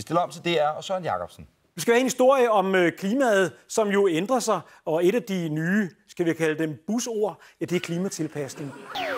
Vi stiller om til DR og Søren Jacobsen. Vi skal have en historie om øh, klimaet, som jo ændrer sig, og et af de nye, skal vi kalde dem busord, ja, det er klimatilpasning.